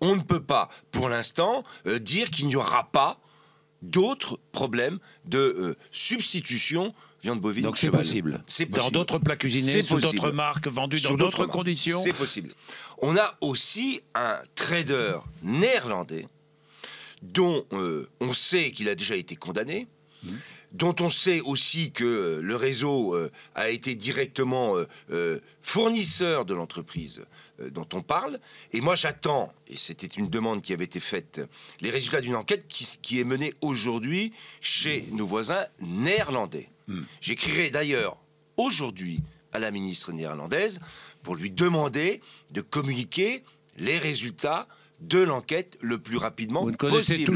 On ne peut pas, pour l'instant, euh, dire qu'il n'y aura pas d'autres problèmes de euh, substitution viande bovine. Donc c'est possible. Dans d'autres plats cuisinés, sous d'autres marques, vendues dans d'autres conditions. C'est possible. On a aussi un trader néerlandais dont euh, on sait qu'il a déjà été condamné, dont on sait aussi que euh, le réseau euh, a été directement euh, fournisseur de l'entreprise dont on parle. Et moi, j'attends, et c'était une demande qui avait été faite, les résultats d'une enquête qui, est menée aujourd'hui chez nos voisins néerlandais. Hmm. J'écrirai d'ailleurs aujourd'hui à la ministre néerlandaise pour lui demander de communiquer les résultats de l'enquête le plus rapidement possible.